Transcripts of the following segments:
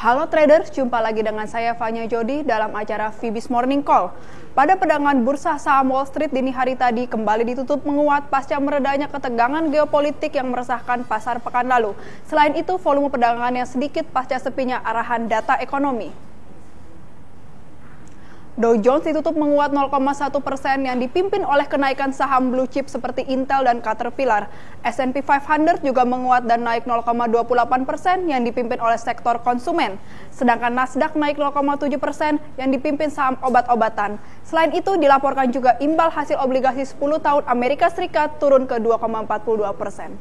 Halo traders, jumpa lagi dengan saya Fanya Jody dalam acara Fibis Morning Call. Pada perdagangan bursa saham Wall Street dini hari tadi kembali ditutup menguat pasca meredanya ketegangan geopolitik yang meresahkan pasar pekan lalu. Selain itu, volume perdagangan yang sedikit pasca sepinya arahan data ekonomi. Dow Jones ditutup menguat 0,1 persen yang dipimpin oleh kenaikan saham blue chip seperti Intel dan Caterpillar. S&P 500 juga menguat dan naik 0,28 persen yang dipimpin oleh sektor konsumen. Sedangkan Nasdaq naik 0,7 persen yang dipimpin saham obat-obatan. Selain itu dilaporkan juga imbal hasil obligasi 10 tahun Amerika Serikat turun ke 2,42 persen.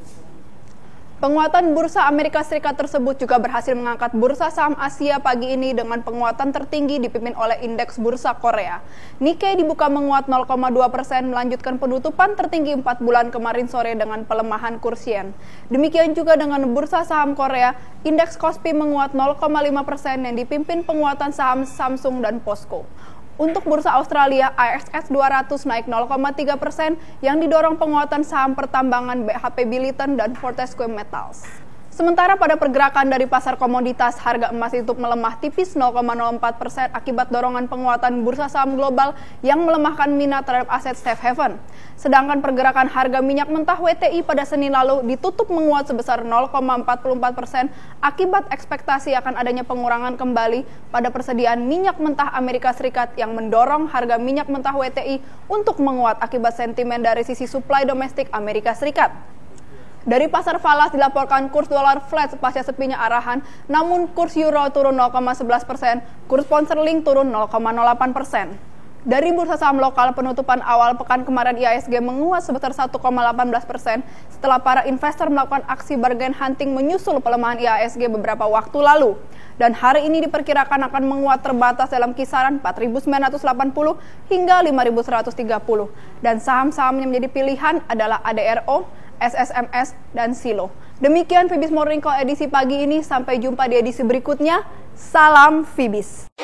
Penguatan bursa Amerika Serikat tersebut juga berhasil mengangkat bursa saham Asia pagi ini dengan penguatan tertinggi dipimpin oleh indeks bursa Korea. Nikkei dibuka menguat 0,2 persen melanjutkan penutupan tertinggi 4 bulan kemarin sore dengan pelemahan kursien. Demikian juga dengan bursa saham Korea, indeks Kospi menguat 0,5 persen yang dipimpin penguatan saham Samsung dan Posco. Untuk bursa Australia, ASX 200 naik 0,3 persen yang didorong penguatan saham pertambangan BHP Billiton dan Fortescue Metals. Sementara pada pergerakan dari pasar komoditas, harga emas itu melemah tipis 0,04 persen akibat dorongan penguatan bursa saham global yang melemahkan minat terhadap aset safe haven. Sedangkan pergerakan harga minyak mentah WTI pada Senin lalu ditutup menguat sebesar 0,44 persen akibat ekspektasi akan adanya pengurangan kembali pada persediaan minyak mentah Amerika Serikat yang mendorong harga minyak mentah WTI untuk menguat akibat sentimen dari sisi suplai domestik Amerika Serikat. Dari pasar falas dilaporkan kurs dolar flat pasca sepinya arahan, namun kurs euro turun 0,11 persen, kurs sponsor link turun 0,08 persen. Dari bursa saham lokal, penutupan awal pekan kemarin IASG menguat sebesar 1,18 persen setelah para investor melakukan aksi bargain hunting menyusul pelemahan IASG beberapa waktu lalu. Dan hari ini diperkirakan akan menguat terbatas dalam kisaran 4.980 hingga 5.130. Dan saham-saham yang menjadi pilihan adalah ADRO, SSMS, dan Silo. Demikian Fibis Morning Call edisi pagi ini. Sampai jumpa di edisi berikutnya. Salam Fibis.